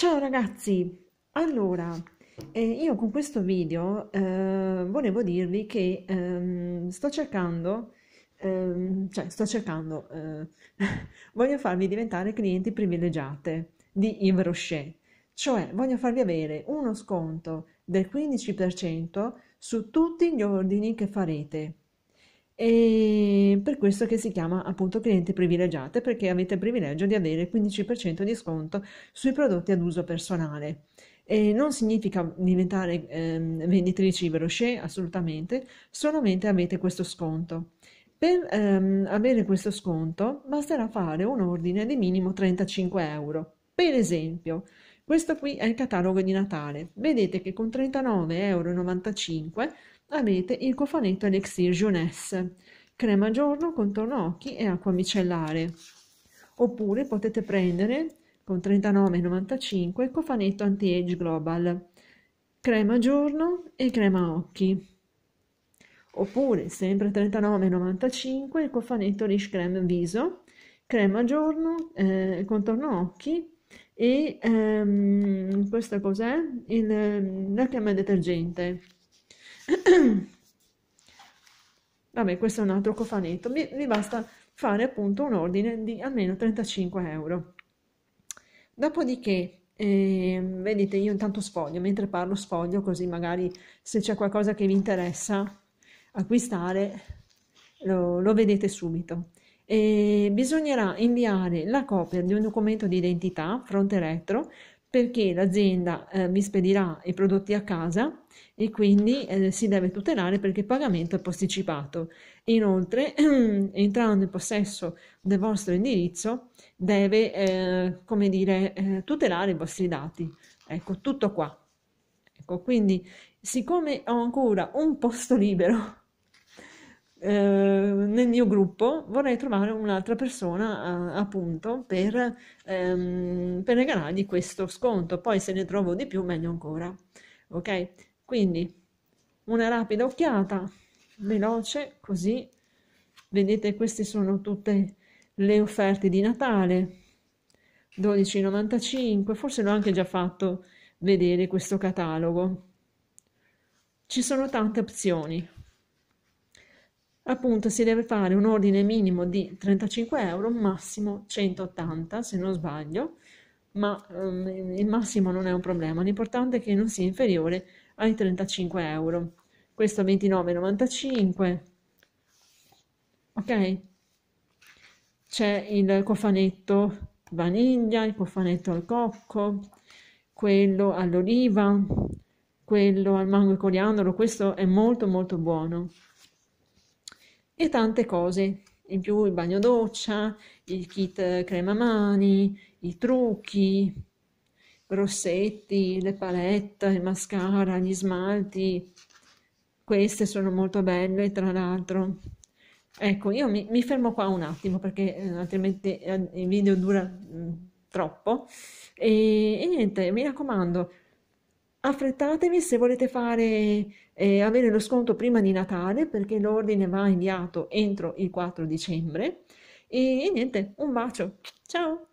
Ciao ragazzi! Allora, eh, io con questo video eh, volevo dirvi che ehm, sto cercando, ehm, cioè sto cercando, eh, voglio farvi diventare clienti privilegiate di Yves Rocher, cioè voglio farvi avere uno sconto del 15% su tutti gli ordini che farete e per questo che si chiama appunto clienti privilegiate perché avete il privilegio di avere il 15% di sconto sui prodotti ad uso personale. E non significa diventare ehm, venditrici veloce, assolutamente, solamente avete questo sconto. Per ehm, avere questo sconto basterà fare un ordine di minimo 35 euro. Per esempio, questo qui è il catalogo di Natale. Vedete che con 39,95 euro avete il cofanetto Elixir Jeunesse, crema giorno, contorno occhi e acqua micellare. Oppure potete prendere con 39,95 il cofanetto Anti-Age Global, crema giorno e crema occhi. Oppure, sempre 39,95 il cofanetto Rich Creme Viso, crema giorno, eh, contorno occhi e ehm, questo cos'è? Il, la crema detergente. Vabbè, questo è un altro cofanetto. Mi, mi, basta fare appunto un ordine di almeno 35 euro. Dopodiché, eh, vedete, io intanto sfoglio, mentre parlo sfoglio così magari se c'è qualcosa che vi interessa acquistare lo, lo vedete subito eh, bisognerà inviare la copia di un documento di identità, fronte retro perché l'azienda eh, mi spedirà i prodotti a casa e quindi eh, si deve tutelare perché il pagamento è posticipato. Inoltre, entrando in possesso del vostro indirizzo, deve, eh, come dire, eh, tutelare i vostri dati. Ecco, tutto qua. Ecco, quindi, siccome ho ancora un posto libero Ehm, nel mio gruppo vorrei trovare un'altra persona a, appunto per, ehm, per regalargli questo sconto. Poi se ne trovo di più, meglio ancora. Ok? Quindi una rapida occhiata, veloce, così vedete queste sono tutte le offerte di Natale. 12,95, forse l'ho anche già fatto vedere questo catalogo. Ci sono tante opzioni, appunto si deve fare un ordine minimo di 35 euro, massimo 180 se non sbaglio, ma um, il massimo non è un problema, l'importante è che non sia inferiore ai 35 euro. Questo 29,95. Ok? C'è il cofanetto vaniglia, il cofanetto al cocco, quello all'oliva, quello al mango e coriandolo, questo è molto molto buono e tante cose. In più il bagno doccia, il kit crema mani, i trucchi, i rossetti, le palette, il mascara, gli smalti. Queste sono molto belle, tra l'altro. Ecco, io mi, mi fermo qua un attimo perché eh, altrimenti eh, il video dura mh, mm, troppo. E, e niente, mi raccomando affrettatevi se volete fare, eh, avere lo sconto prima di Natale perché l'ordine va inviato entro il 4 dicembre. E, e niente, un bacio, ciao!